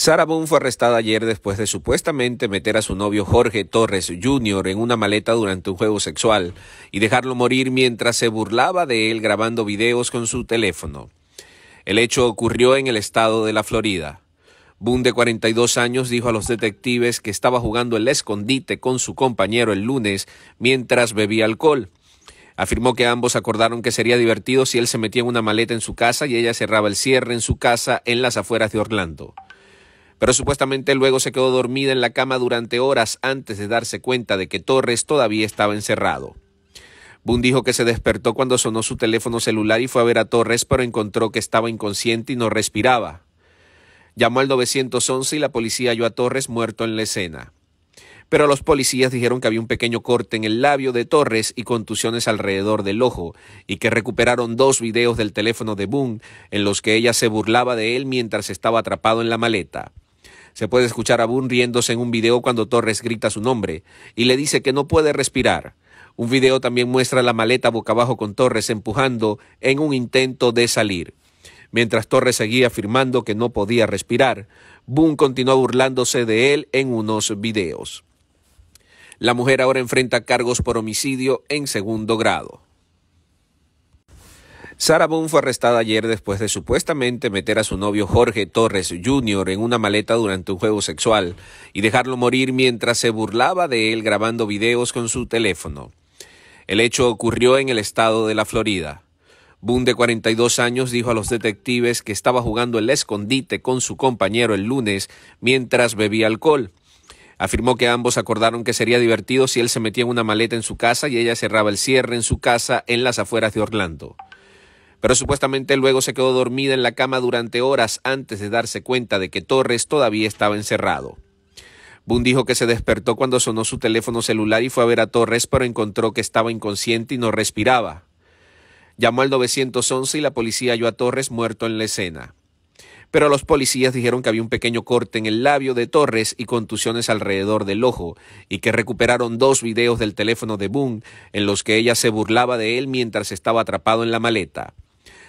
Sara Boone fue arrestada ayer después de supuestamente meter a su novio Jorge Torres Jr. en una maleta durante un juego sexual y dejarlo morir mientras se burlaba de él grabando videos con su teléfono. El hecho ocurrió en el estado de la Florida. Boone, de 42 años, dijo a los detectives que estaba jugando el escondite con su compañero el lunes mientras bebía alcohol. Afirmó que ambos acordaron que sería divertido si él se metía en una maleta en su casa y ella cerraba el cierre en su casa en las afueras de Orlando pero supuestamente luego se quedó dormida en la cama durante horas antes de darse cuenta de que Torres todavía estaba encerrado. Boone dijo que se despertó cuando sonó su teléfono celular y fue a ver a Torres, pero encontró que estaba inconsciente y no respiraba. Llamó al 911 y la policía halló a Torres muerto en la escena. Pero los policías dijeron que había un pequeño corte en el labio de Torres y contusiones alrededor del ojo, y que recuperaron dos videos del teléfono de Boone en los que ella se burlaba de él mientras estaba atrapado en la maleta. Se puede escuchar a Boone riéndose en un video cuando Torres grita su nombre y le dice que no puede respirar. Un video también muestra la maleta boca abajo con Torres empujando en un intento de salir. Mientras Torres seguía afirmando que no podía respirar, Boone continuó burlándose de él en unos videos. La mujer ahora enfrenta cargos por homicidio en segundo grado. Sara Boone fue arrestada ayer después de supuestamente meter a su novio Jorge Torres Jr. en una maleta durante un juego sexual y dejarlo morir mientras se burlaba de él grabando videos con su teléfono. El hecho ocurrió en el estado de la Florida. Boone, de 42 años, dijo a los detectives que estaba jugando el escondite con su compañero el lunes mientras bebía alcohol. Afirmó que ambos acordaron que sería divertido si él se metía en una maleta en su casa y ella cerraba el cierre en su casa en las afueras de Orlando pero supuestamente luego se quedó dormida en la cama durante horas antes de darse cuenta de que Torres todavía estaba encerrado. Boone dijo que se despertó cuando sonó su teléfono celular y fue a ver a Torres, pero encontró que estaba inconsciente y no respiraba. Llamó al 911 y la policía halló a Torres muerto en la escena. Pero los policías dijeron que había un pequeño corte en el labio de Torres y contusiones alrededor del ojo, y que recuperaron dos videos del teléfono de Boone en los que ella se burlaba de él mientras estaba atrapado en la maleta.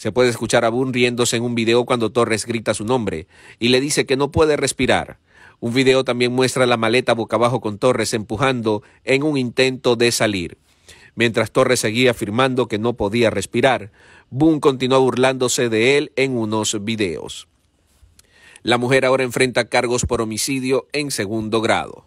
Se puede escuchar a Boone riéndose en un video cuando Torres grita su nombre y le dice que no puede respirar. Un video también muestra la maleta boca abajo con Torres empujando en un intento de salir. Mientras Torres seguía afirmando que no podía respirar, Boone continuó burlándose de él en unos videos. La mujer ahora enfrenta cargos por homicidio en segundo grado.